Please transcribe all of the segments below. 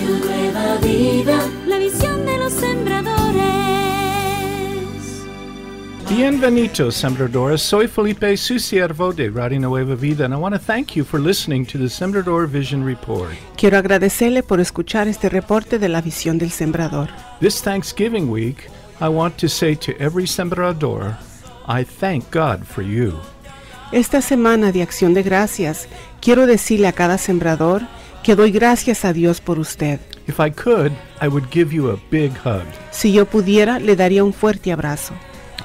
Nueva Vida, la visión de los sembradores. Bienvenidos, sembradores. Soy Felipe, Susiervo de Radio Nueva Vida, y listening Quiero agradecerle por escuchar este reporte de la visión del sembrador. want Esta semana de acción de gracias, quiero decirle a cada sembrador, que doy gracias a Dios por usted. If I could, I would give you a big hug. Si yo pudiera, le daría un fuerte abrazo.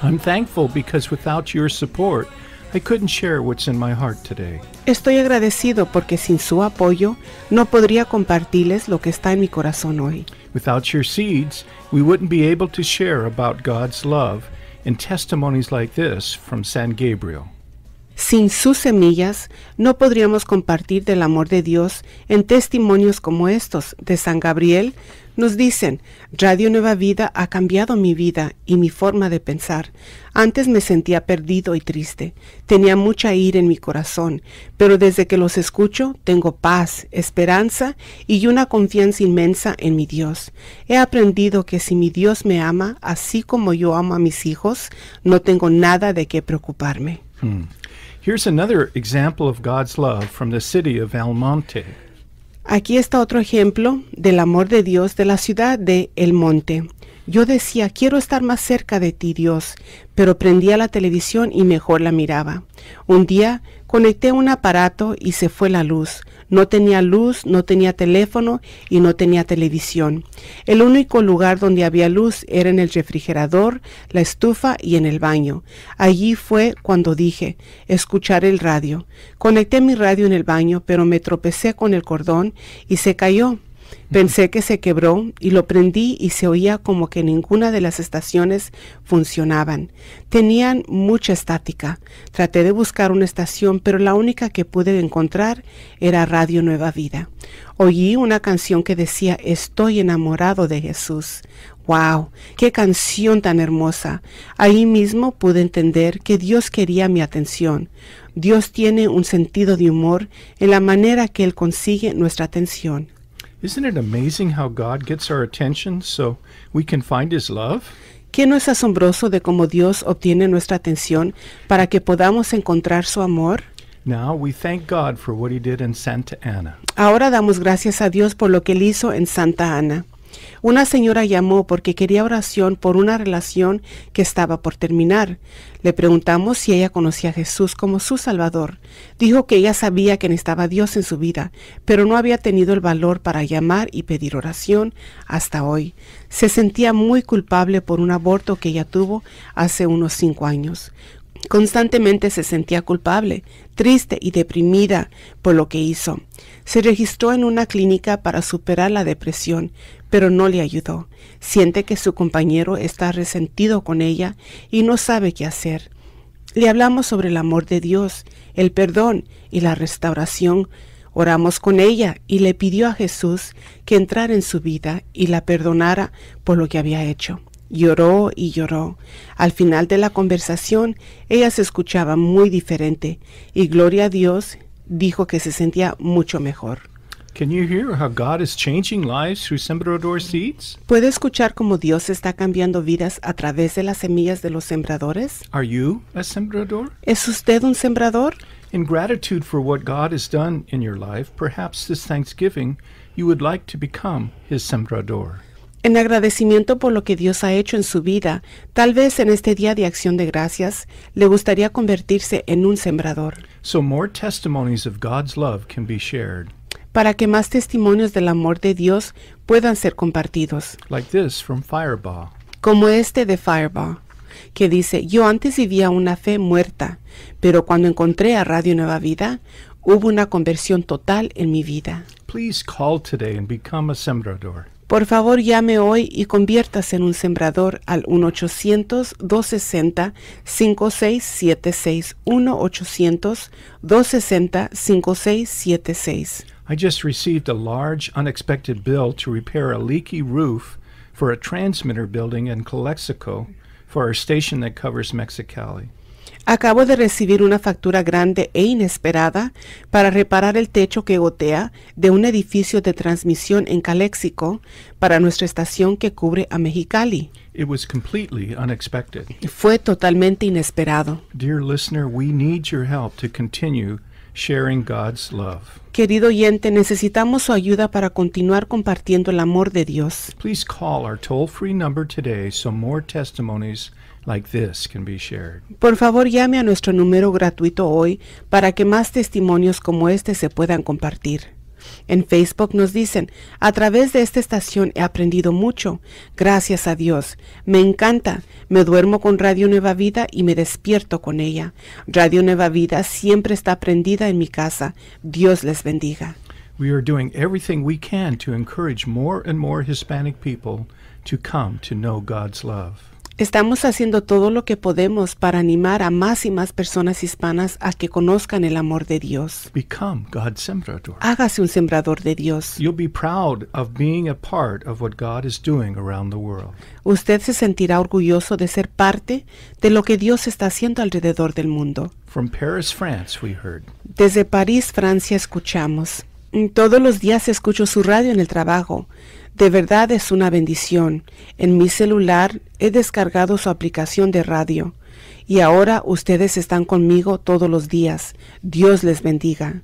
I'm thankful because without your support, I couldn't share what's in my heart today. Estoy agradecido porque sin su apoyo no podría compartirles lo que está en mi corazón hoy. Without your seeds, we wouldn't be able to share about God's love and testimonies like this from San Gabriel. Sin sus semillas no podríamos compartir del amor de Dios en testimonios como estos de San Gabriel. Nos dicen, Radio Nueva Vida ha cambiado mi vida y mi forma de pensar. Antes me sentía perdido y triste. Tenía mucha ira en mi corazón, pero desde que los escucho tengo paz, esperanza y una confianza inmensa en mi Dios. He aprendido que si mi Dios me ama, así como yo amo a mis hijos, no tengo nada de qué preocuparme. Hmm. Here's another example of God's love from the city of El Monte. Aquí está otro ejemplo del amor de Dios de la ciudad de El Monte. Yo decía, quiero estar más cerca de ti, Dios, pero prendía la televisión y mejor la miraba. Un día conecté un aparato y se fue la luz. No tenía luz, no tenía teléfono y no tenía televisión. El único lugar donde había luz era en el refrigerador, la estufa y en el baño. Allí fue cuando dije, escuchar el radio. Conecté mi radio en el baño, pero me tropecé con el cordón y se cayó. Pensé que se quebró y lo prendí y se oía como que ninguna de las estaciones funcionaban. Tenían mucha estática. Traté de buscar una estación, pero la única que pude encontrar era Radio Nueva Vida. Oí una canción que decía Estoy enamorado de Jesús. ¡Wow! ¡Qué canción tan hermosa! Ahí mismo pude entender que Dios quería mi atención. Dios tiene un sentido de humor en la manera que Él consigue nuestra atención. Isn't it amazing how God gets our attention so we can find his love? ¿Qué no es asombroso de cómo Dios obtiene nuestra atención para que podamos encontrar su amor? Now we thank God for what he did in Santa Ana. Ahora damos gracias a Dios por lo que él hizo en Santa Ana. Una señora llamó porque quería oración por una relación que estaba por terminar. Le preguntamos si ella conocía a Jesús como su Salvador. Dijo que ella sabía que necesitaba Dios en su vida, pero no había tenido el valor para llamar y pedir oración hasta hoy. Se sentía muy culpable por un aborto que ella tuvo hace unos cinco años. Constantemente se sentía culpable, triste y deprimida por lo que hizo. Se registró en una clínica para superar la depresión, pero no le ayudó. Siente que su compañero está resentido con ella y no sabe qué hacer. Le hablamos sobre el amor de Dios, el perdón y la restauración. Oramos con ella y le pidió a Jesús que entrara en su vida y la perdonara por lo que había hecho. Lloró y lloró. Al final de la conversación, ella se escuchaba muy diferente y gloria a Dios dijo que se sentía mucho mejor. Can ¿Puede escuchar cómo Dios está cambiando vidas a través de las semillas de los sembradores? Are ¿Es usted un sembrador? In gratitude for what God has done in your life, perhaps this Thanksgiving you would like to become his sembrador. En agradecimiento por lo que Dios ha hecho en su vida, tal vez en este día de acción de gracias, le gustaría convertirse en un sembrador. So more testimonies of God's love can be shared. Para que más testimonios del amor de Dios puedan ser compartidos. Like this from Fireball. Como este de Fireball, que dice, yo antes vivía una fe muerta, pero cuando encontré a Radio Nueva Vida, hubo una conversión total en mi vida. Please call today and become a sembrador. Por favor, llame hoy y conviértase en un sembrador al 1-800-260-5676. 1-800-260-5676. I just received a large, unexpected bill to repair a leaky roof for a transmitter building in Calexico for our station that covers Mexicali. Acabo de recibir una factura grande e inesperada para reparar el techo que gotea de un edificio de transmisión en Calexico para nuestra estación que cubre a Mexicali. Fue totalmente inesperado. Querido oyente, necesitamos su ayuda para continuar compartiendo el amor de Dios. Please call our toll-free number today so more testimonies like this can be shared. Por favor, llame a nuestro número gratuito hoy para que más testimonios como este se puedan compartir. En Facebook nos dicen, a través de esta estación he aprendido mucho, gracias a Dios. Me encanta, me duermo con Radio Nueva Vida y me despierto con ella. Radio Nueva Vida siempre está prendida en mi casa. Dios les bendiga. We are doing everything we can to encourage more and more Hispanic people to come to know God's love. Estamos haciendo todo lo que podemos para animar a más y más personas hispanas a que conozcan el amor de Dios. Hágase un sembrador de Dios. Usted se sentirá orgulloso de ser parte de lo que Dios está haciendo alrededor del mundo. Desde París, Francia escuchamos. Todos los días escucho su radio en el trabajo. De verdad es una bendición. En mi celular he descargado su aplicación de radio y ahora ustedes están conmigo todos los días. Dios les bendiga.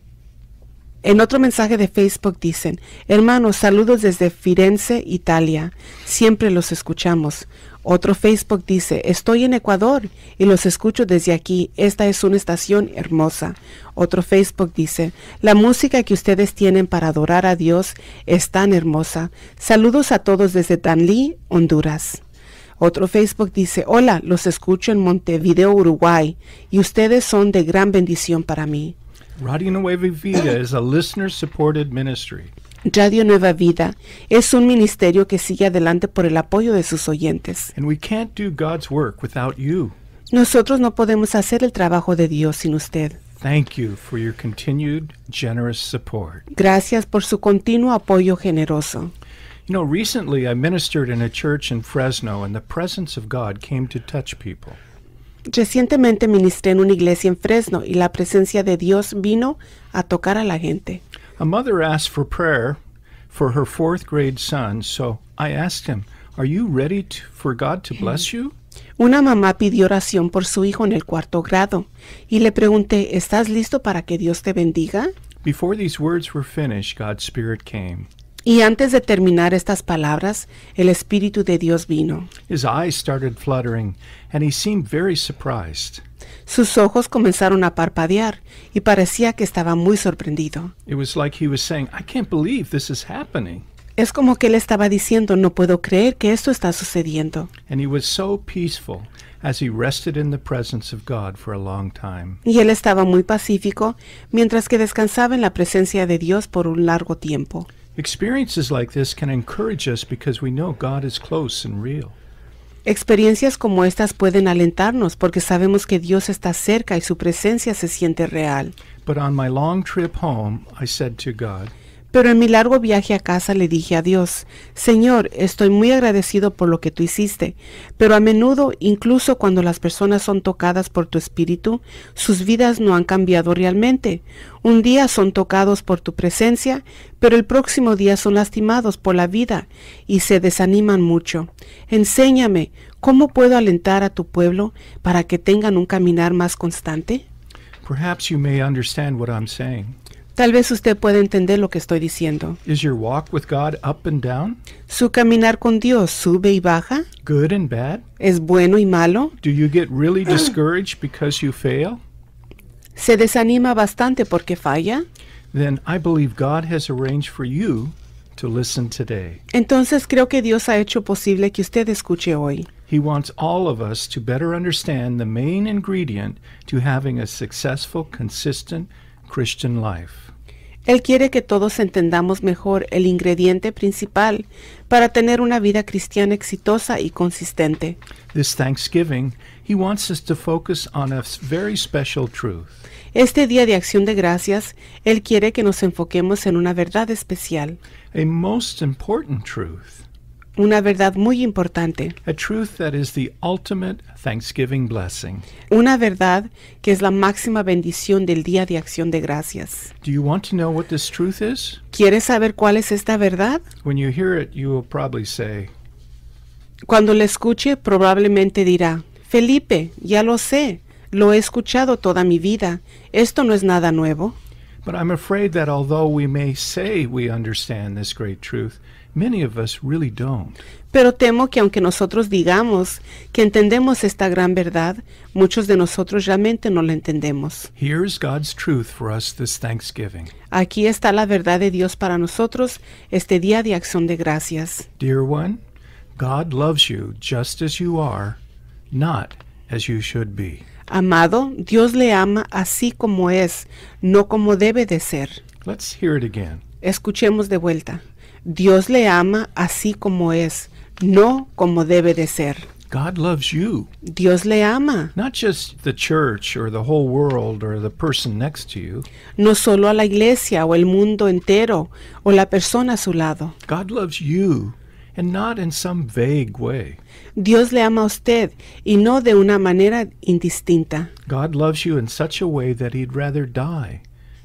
En otro mensaje de Facebook dicen, hermanos, saludos desde Firenze, Italia. Siempre los escuchamos. Otro Facebook dice, estoy en Ecuador y los escucho desde aquí. Esta es una estación hermosa. Otro Facebook dice, la música que ustedes tienen para adorar a Dios es tan hermosa. Saludos a todos desde Danlí, Honduras. Otro Facebook dice, hola, los escucho en Montevideo, Uruguay, y ustedes son de gran bendición para mí. Radio Nueva Vida is a listener supported ministry. Radio Nueva Vida es un ministerio que sigue adelante por el apoyo de sus oyentes. And we can't do God's work without you. Nosotros no podemos hacer el trabajo de Dios sin usted. Thank you for your continued generous support. Gracias por su continuo apoyo generoso. You know, recently I ministered in a church in Fresno and the presence of God came to touch people. Recientemente ministré en una iglesia en Fresno y la presencia de Dios vino a tocar a la gente. Una mamá pidió oración por su hijo en el cuarto grado y le pregunté, ¿estás listo para que Dios te bendiga? Before these words were finished, God's Spirit came. Y antes de terminar estas palabras, el espíritu de Dios vino. Sus ojos comenzaron a parpadear y parecía que estaba muy sorprendido. Es como que él estaba diciendo, no puedo creer que esto está sucediendo. Y él estaba muy pacífico mientras que descansaba en la presencia de Dios por un largo tiempo. Experiences like this can encourage us because we know God is close and real. Experiencias como estas pueden alentarnos porque sabemos que Dios está cerca y su presencia se siente real. But on my long trip home, I said to God, Pero en mi largo viaje a casa le dije a Dios, Señor, estoy muy agradecido por lo que tú hiciste, pero a menudo, incluso cuando las personas son tocadas por tu espíritu, sus vidas no han cambiado realmente. Un día son tocados por tu presencia, pero el próximo día son lastimados por la vida y se desaniman mucho. Enséñame, ¿cómo puedo alentar a tu pueblo para que tengan un caminar más constante? Perhaps you may understand what I'm saying. Tal vez usted pueda entender lo que estoy diciendo. Is your walk with God up and down? Su caminar con Dios sube y baja? Good and bad? ¿Es bueno y malo? Do you get really discouraged because you fail? ¿Se desanima bastante porque falla? Then I believe God has arranged for you to listen today. Entonces creo que Dios ha hecho posible que usted escuche hoy. He wants all of us to better understand the main ingredient to having a successful, consistent Él quiere que todos entendamos mejor el ingrediente principal para tener una vida cristiana exitosa y consistente. This Thanksgiving, he wants us to focus on a very special truth. Este día de acción de gracias, él quiere que nos enfoquemos en una verdad especial. A most important truth una verdad muy importante. Una verdad que es la máxima bendición del día de acción de gracias. Do ¿Quieres saber cuál es esta verdad? Cuando la escuche, probablemente dirá, Felipe, ya lo sé, lo he escuchado toda mi vida, esto no es nada nuevo. But I'm afraid that although we may say we understand this great truth, pero temo que aunque nosotros digamos que entendemos esta gran verdad, muchos de nosotros realmente no la entendemos. Aquí está la verdad de Dios para nosotros este día de acción de gracias. Amado, Dios le ama así como es, no como debe de ser. Escuchemos de vuelta. Dios le ama así como es, no como debe de ser. God loves you. Dios le ama. Not just the church or the whole world or the person next to you. No solo a la iglesia o el mundo entero o la persona a su lado. God loves you and not in some vague way. Dios le ama a usted y no de una manera indistinta. God loves you in such a way that he'd rather die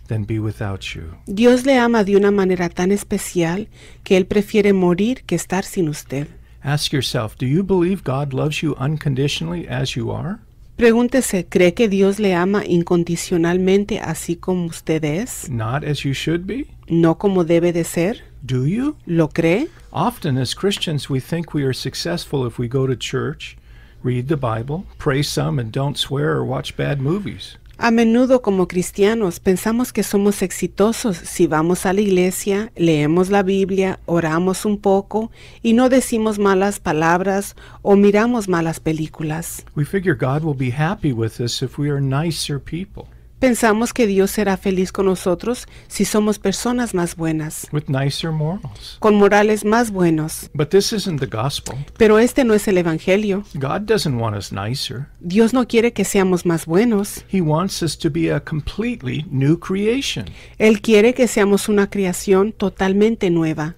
than be without you. Dios le ama de una manera tan especial que él prefiere morir que estar sin usted. Ask yourself, do you believe God loves you unconditionally as you are? Pregúntese, ¿cree que Dios le ama incondicionalmente así como usted es? Not as you should be? No como debe de ser? Do you? ¿Lo cree? Often as Christians we think we are successful if we go to church, read the Bible, pray some and don't swear or watch bad movies. A menudo como cristianos pensamos que somos exitosos si vamos a la iglesia, leemos la Biblia, oramos un poco y no decimos malas palabras o miramos malas películas. We figure God will be happy with us if we are nicer people. Pensamos que Dios será feliz con nosotros si somos personas más buenas. Con morales más buenos. Pero este no es el evangelio. Dios no quiere que seamos más buenos. Él quiere que seamos una creación totalmente nueva.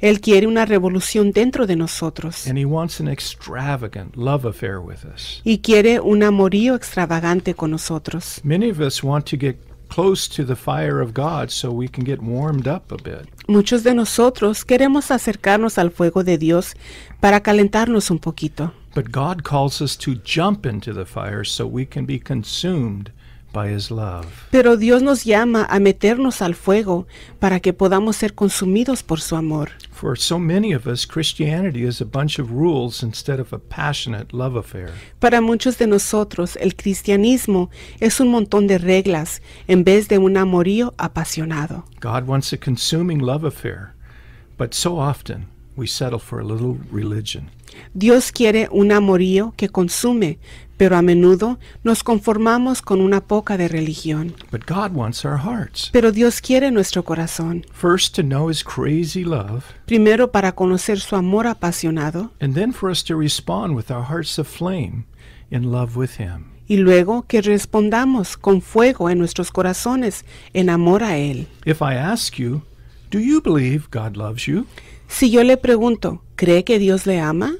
Él quiere una revolución dentro de nosotros. Y quiere un amorío extravagante extravagante con nosotros. Many of us want to get close to the fire of God so we can get warmed up a bit. Muchos de nosotros queremos acercarnos al fuego de Dios para calentarnos un poquito. But God calls us to jump into the fire so we can be consumed by his love. Pero Dios nos llama a meternos al fuego para que podamos ser consumidos por su amor. For so many of us, Christianity is a bunch of rules instead of a passionate love affair. Para muchos de nosotros, el cristianismo es un montón de reglas en vez de un amorío apasionado. God wants a consuming love affair, but so often we settle for a little religion. Dios quiere un amorío que consume, pero a menudo nos conformamos con una poca de religión. Pero Dios quiere nuestro corazón. Primero para conocer su amor apasionado. Y luego que respondamos con fuego en nuestros corazones en amor a él. Si I ask you, do you believe God Si yo le pregunto, ¿cree que Dios le ama?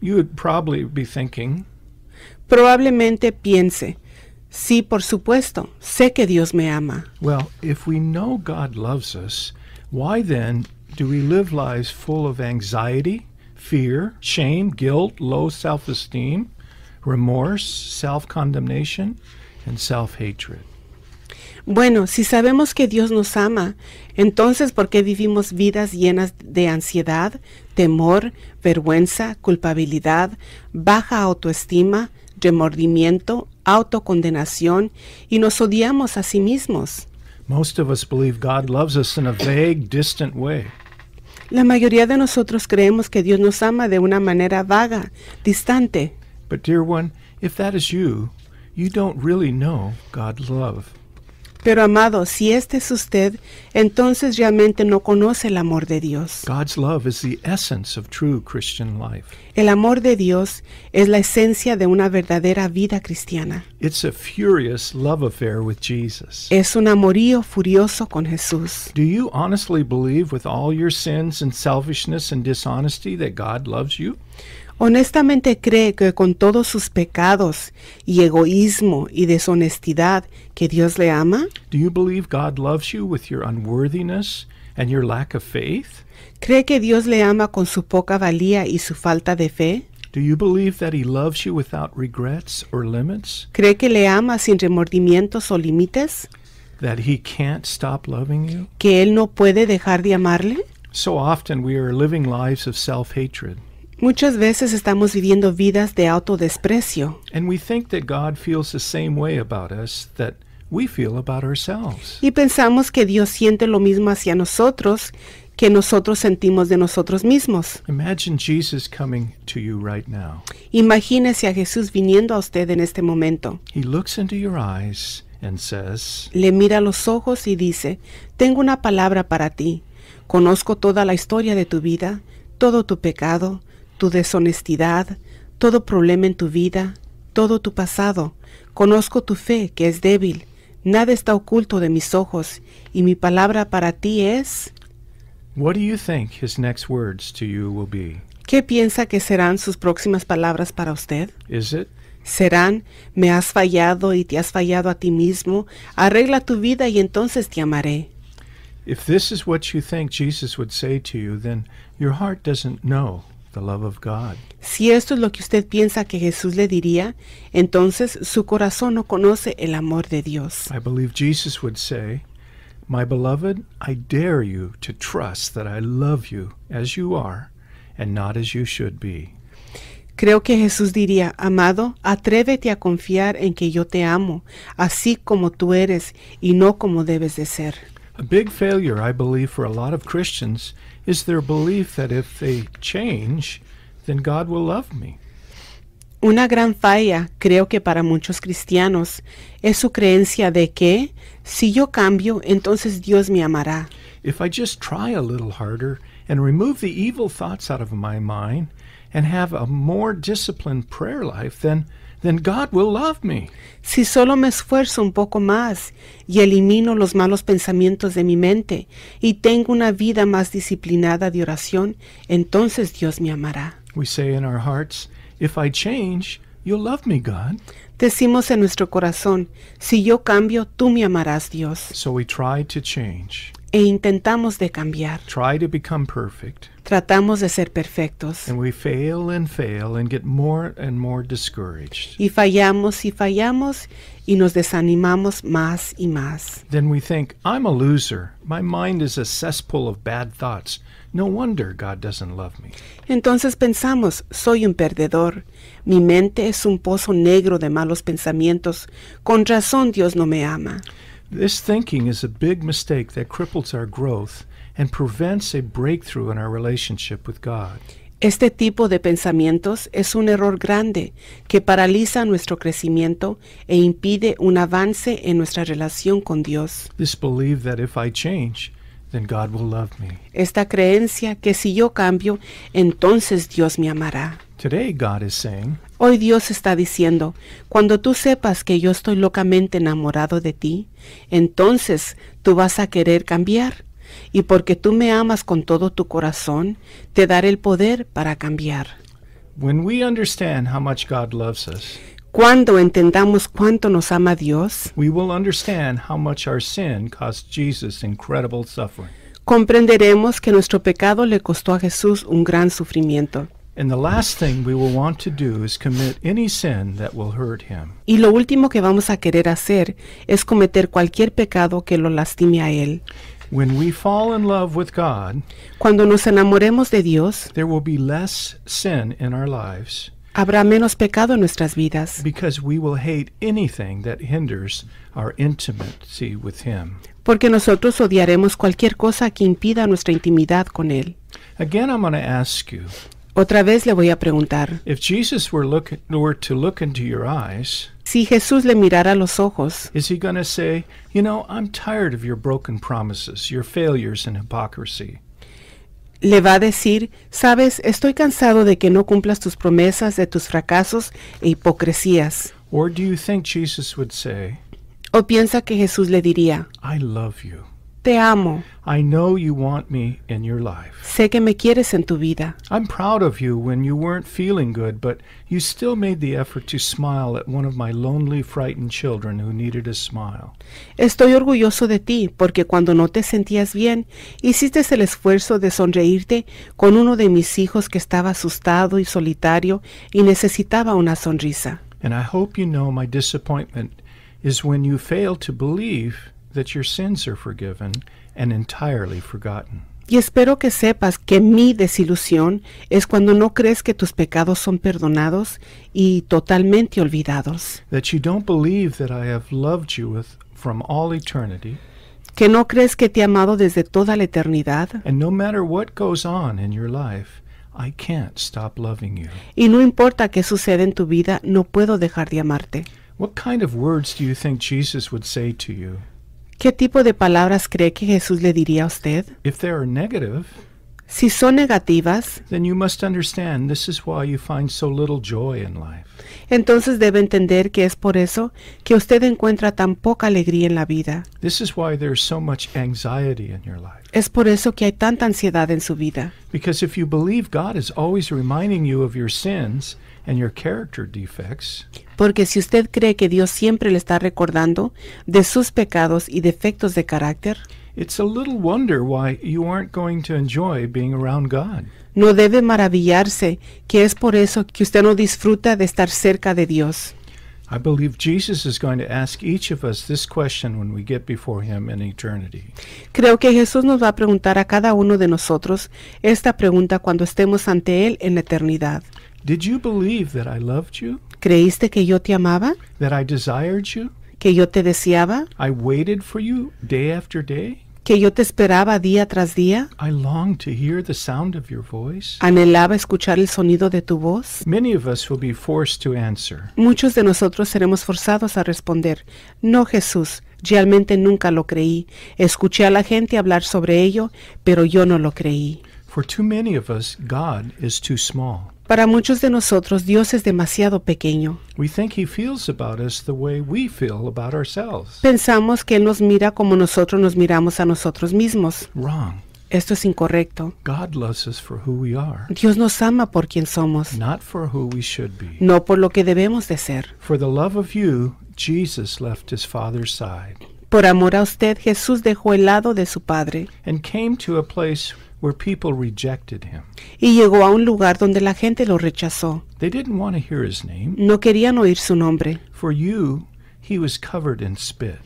You would probably be thinking, Probablemente piense, sí, por supuesto, sé que Dios me ama. well, if we know God loves us, why then do we live lives full of anxiety, fear, shame, guilt, low self esteem, remorse, self condemnation, and self hatred? Bueno, si sabemos que Dios nos ama, entonces ¿por qué vivimos vidas llenas de ansiedad, temor, vergüenza, culpabilidad, baja autoestima, remordimiento, autocondenación y nos odiamos a sí mismos? La mayoría de nosotros creemos que Dios nos ama de una manera vaga, distante. But dear one, if that is you, you don't really know God's love. Pero amado, si este es usted, entonces realmente no conoce el amor de Dios. El amor de Dios es la esencia de una verdadera vida cristiana. Es un amorío furioso con Jesús. Do you honestly believe with all your sins and selfishness and dishonesty that God loves you? honestamente cree que con todos sus pecados y egoísmo y deshonestidad que Dios le ama? Do you believe God loves you with your unworthiness and your lack of faith? ¿Cree que Dios le ama con su poca valía y su falta de fe? Do you believe that he loves you without regrets or limits? ¿Cree que le ama sin remordimientos o límites? That he can't stop loving you? ¿Que él no puede dejar de amarle? So often we are living lives of self-hatred. Muchas veces estamos viviendo vidas de autodesprecio. desprecio. Y pensamos que Dios siente lo mismo hacia nosotros que nosotros sentimos de nosotros mismos. Imagínese a Jesús viniendo a usted en este momento. Le mira a los ojos y dice, "Tengo una palabra para ti. Conozco toda la historia de tu vida, todo tu pecado." tu deshonestidad, todo problema en tu vida, todo tu pasado. Conozco tu fe, que es débil. Nada está oculto de mis ojos, y mi palabra para ti es... What do you think his next words to you will be? ¿Qué piensa que serán sus próximas palabras para usted? Serán, me has fallado y te has fallado a ti mismo, arregla tu vida y entonces te amaré. If this is what you think Jesus would say to you, then your heart doesn't know love God. Si esto es lo que usted piensa que Jesús le diría, entonces su corazón no conoce el amor de Dios. My beloved, dare you trust that I love you you are as you should be. Creo que Jesús diría, amado, atrévete a confiar en que yo te amo, así como tú eres y no como debes de ser. A big failure, I believe, for a lot of Christians is their belief that if they change, then God will love me. Una gran falla, creo que para muchos cristianos, es su creencia de que si yo cambio, entonces Dios me amará. If I just try a little harder and remove the evil thoughts out of my mind and have a more disciplined prayer life, then then God will love me. Si solo me esfuerzo un poco más y elimino los malos pensamientos de mi mente y tengo una vida más disciplinada de oración, entonces Dios me amará. We say in our hearts, if I change, you'll love me, God. Decimos en nuestro corazón, si yo cambio, tú me amarás, Dios. So we try to change. e intentamos de cambiar. Tratamos de ser perfectos. Y fallamos y fallamos y nos desanimamos más y más. Then we think, I'm a loser. My mind is a cesspool of bad thoughts. No wonder God doesn't love me. Entonces pensamos, soy un perdedor. Mi mente es un pozo negro de malos pensamientos. Con razón Dios no me ama is a mistake growth Este tipo de pensamientos es un error grande que paraliza nuestro crecimiento e impide un avance en nuestra relación con Dios. This belief that if I change, then God will love me. Esta creencia que si yo cambio, entonces Dios me amará. Hoy Dios está diciendo, cuando tú sepas que yo estoy locamente enamorado de ti, entonces tú vas a querer cambiar. Y porque tú me amas con todo tu corazón, te daré el poder para cambiar. cuando entendamos cuánto nos ama Dios, Comprenderemos que nuestro pecado le costó a Jesús un gran sufrimiento. And the last thing we will want to do is commit any sin that will hurt him. Y lo último que vamos a querer hacer es cometer cualquier pecado que lo lastime a él. When we fall in love with God, cuando nos enamoremos de Dios, there will be less sin in our lives. Habrá menos pecado en nuestras vidas. Because we will hate anything that hinders our intimacy with him. Porque nosotros odiaremos cualquier cosa que impida nuestra intimidad con él. Again, I'm going to ask you. Otra vez le voy a preguntar. If Jesus were, look, were to look into your eyes, si Jesús le mirara los ojos, is he going to say, "You know, I'm tired of your broken promises, your failures and hypocrisy"? Le va a decir, "Sabes, estoy cansado de que no cumplas tus promesas, de tus fracasos e hipocresías." Or do you think Jesus would say, ¿O piensa que Jesús le diría, "I love you"? Te amo. I know you want me in your life. Sé que me quieres en tu vida. I'm proud of you when you weren't feeling good, but you still made the effort to smile at one of my lonely, frightened children who needed a smile. Estoy orgulloso de ti porque cuando no te sentías bien, hiciste el esfuerzo de sonreírte con uno de mis hijos que estaba asustado y solitario y necesitaba una sonrisa. And I hope you know my disappointment is when you fail to believe that your sins are forgiven and entirely forgotten. Y espero que sepas que mi desilusión es cuando no crees que tus pecados son perdonados y totalmente olvidados. That you don't believe that I have loved you with, from all eternity. Que no crees que te he amado desde toda la eternidad. And no matter what goes on in your life, I can't stop loving you. Y no importa qué sucede en tu vida, no puedo dejar de amarte. What kind of words do you think Jesus would say to you? ¿Qué tipo de palabras cree que Jesús le diría a usted? If they are negative, si son negativas, then you must understand this is why you find so little joy in life. Entonces debe entender que es por eso que usted encuentra tan poca alegría en la vida. This is why there's so much anxiety in your life. Es por eso que hay tanta ansiedad en su vida. Because if you believe God is always reminding you of your sins, and your character defects, porque si usted cree que Dios siempre le está recordando de sus pecados y defectos de carácter, no debe maravillarse que es por eso que usted no disfruta de estar cerca de Dios. I believe Jesus is going to ask each of us this question when we get before him in eternity. Creo que Jesús nos va a preguntar a cada uno de nosotros esta pregunta cuando estemos ante él en la eternidad. Did you believe that I loved you? ¿Creíste que yo te amaba? That I desired you? ¿Que yo te deseaba? I waited for you day after day? ¿Que yo te esperaba día tras día? I longed to hear the sound of your voice. ¿Anhelaba escuchar el sonido de tu voz? Many of us will be forced to answer. Muchos de nosotros seremos forzados a responder, no Jesús, realmente nunca lo creí. Escuché a la gente hablar sobre ello, pero yo no lo creí. For too many of us, God is too small. Para muchos de nosotros Dios es demasiado pequeño. Pensamos que él nos mira como nosotros nos miramos a nosotros mismos. Esto es incorrecto. Dios nos ama por quien somos. No por lo que debemos de ser. Por amor a usted, Jesús dejó el lado de su padre. And came to a place where people rejected him. Y llegó a un lugar donde la gente lo rechazó. They didn't want to hear his name. No querían oír su nombre. For you, he was covered in spit.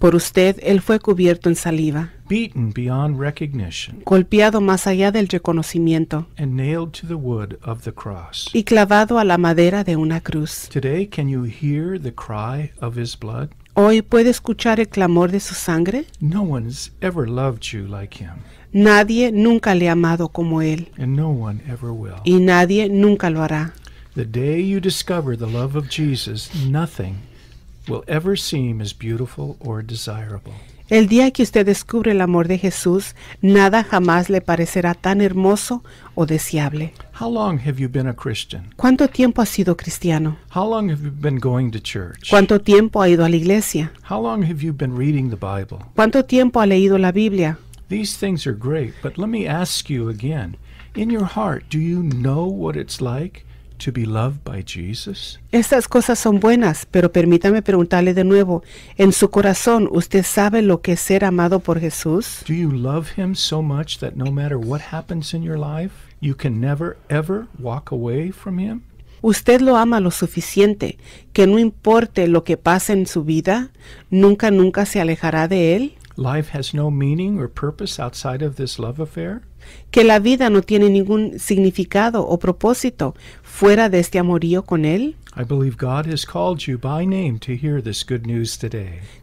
Por usted, él fue cubierto en saliva. Beaten beyond recognition. Golpeado más allá del reconocimiento. And nailed to the wood of the cross. Y clavado a la madera de una cruz. Today, can you hear the cry of his blood? hoy puede escuchar el clamor de su sangre? No one's ever loved you like him. Nadie nunca le ha amado como él. And no one ever will. Y nadie nunca lo hará. The day you discover the love of Jesus, nothing will ever seem as beautiful or desirable. El día que usted descubre el amor de Jesús, nada jamás le parecerá tan hermoso o deseable. ¿Cuánto tiempo ha sido cristiano? ¿Cuánto tiempo ha ido a la iglesia? ¿Cuánto tiempo ha leído la Biblia? These things are great, but let me ask you again. In your heart, do you know what it's like? to Estas cosas son buenas, pero permítame preguntarle de nuevo, ¿en su corazón usted sabe lo que es ser amado por Jesús? Do you love him so much that no matter what happens in your life, you can never ever walk away from him? Usted lo ama lo suficiente que no importe lo que pase en su vida, nunca nunca se alejará de él? Que la vida no tiene ningún significado o propósito fuera de este amorío con él?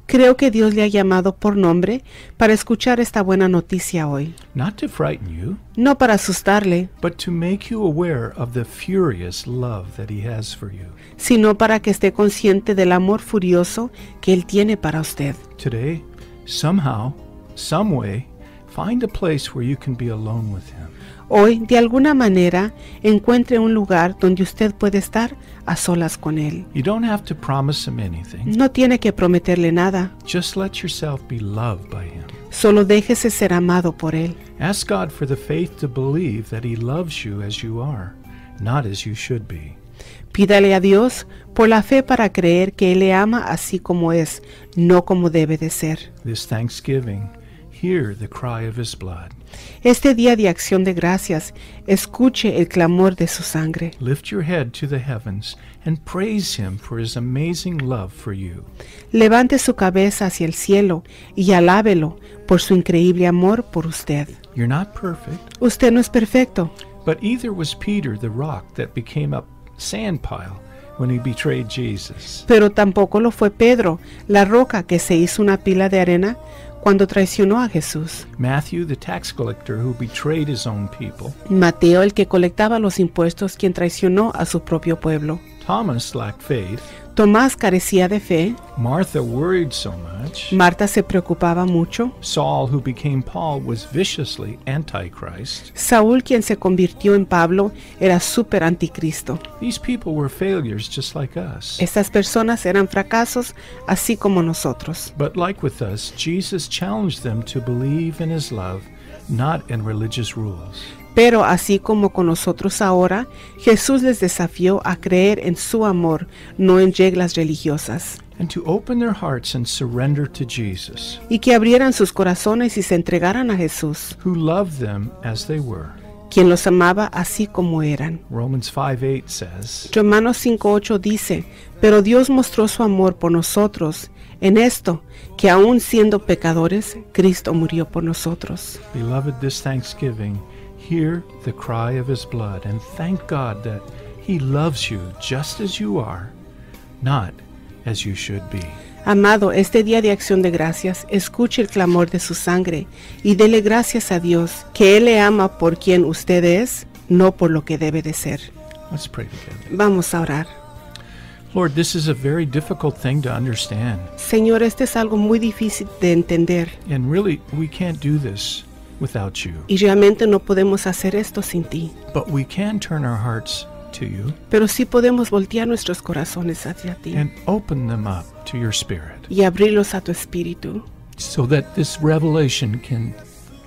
Creo que Dios le ha llamado por nombre para escuchar esta buena noticia hoy. no para asustarle, Sino para que esté consciente del amor furioso que él tiene para usted. Hoy, somehow, some way, find a place where you can be alone with him. Hoy, de alguna manera, encuentre un lugar donde usted puede estar a solas con él. You don't have to promise him anything. No tiene que prometerle nada. Just let yourself be loved by him. Solo déjese ser amado por él. Ask God for the faith to believe that he loves you as you are, not as you should be. Pídale a Dios por la fe para creer que Él le ama así como es, no como debe de ser. This Thanksgiving, hear the cry of his blood. Este día de acción de gracias, escuche el clamor de su sangre. Lift your head to the heavens and praise him for his amazing love for you. Levante su cabeza hacia el cielo y alábelo por su increíble amor por usted. Usted no es perfecto. But either was Peter the rock that became a when he betrayed Jesus. Pero tampoco lo fue Pedro, la roca que se hizo una pila de arena cuando traicionó a Jesús. Matthew, the tax collector who betrayed his own people. Mateo, el que colectaba los impuestos, quien traicionó a su propio pueblo. Thomas lacked faith. Tomás carecía de fe. Martha worried so much. Marta se preocupaba mucho. Saul, who became Paul, was viciously antichrist. Saúl, quien se convirtió en Pablo, era súper anticristo. These people were failures just like us. Estas personas eran fracasos así como nosotros. But like with us, Jesus challenged them to believe in his love, not in religious rules. Pero así como con nosotros ahora, Jesús les desafió a creer en su amor, no en reglas religiosas. y que abrieran sus corazones y se entregaran a Jesús, quien los amaba así como eran. 5:8 Romanos 5:8 dice, pero Dios mostró su amor por nosotros en esto, que aun siendo pecadores, Cristo murió por nosotros. Beloved, Thanksgiving hear the cry of his blood and thank God that he loves you just as you are, not as you should be. Amado, este día de acción de gracias, escuche el clamor de su sangre y dele gracias a Dios que Él le ama por quien usted es, no por lo que debe de ser. Let's pray together. Vamos a orar. Lord, this is a very difficult thing to understand. Señor, este es algo muy difícil de entender. And really, we can't do this without you. Y realmente no podemos hacer esto sin ti. But we can turn our hearts to you. Pero sí podemos voltear nuestros corazones hacia ti. And open them up to your spirit. Y abrirlos a tu espíritu. So that this revelation can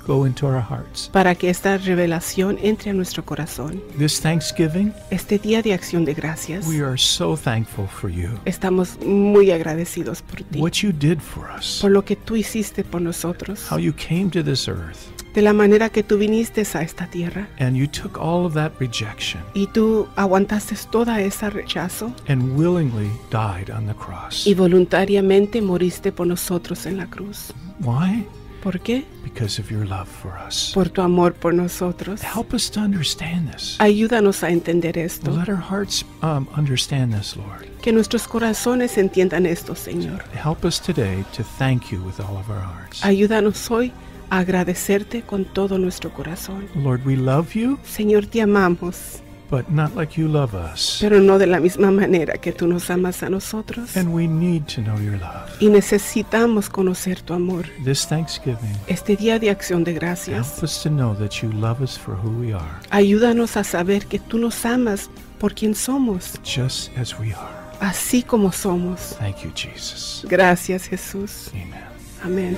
go into our hearts. Para que esta revelación entre a nuestro corazón. This Thanksgiving, este día de acción de gracias, we are so thankful for you. Estamos muy agradecidos por ti. What you did for us. Por lo que tú hiciste por nosotros. How you came to this earth. de la manera que tú viniste a esta tierra. And you took all of that rejection. Y tú aguantaste toda esa rechazo. And willingly died on the cross. Y voluntariamente moriste por nosotros en la cruz. Why? ¿Por qué? Because of your love for us. Por tu amor por nosotros. Help us to understand this. Ayúdanos a entender esto. Let our hearts um, understand this, Lord. Que nuestros corazones entiendan esto, Señor. So help us today to thank you with all of our hearts. Ayúdanos hoy a agradecerte con todo nuestro corazón. Lord, we love you. Señor, te amamos. Pero no de la misma manera que tú nos amas a nosotros. Y necesitamos conocer tu amor. este día de acción de gracias. Ayúdanos a saber que tú nos amas por quien somos. Just as we are. Así como somos. Gracias, Jesús. Amén.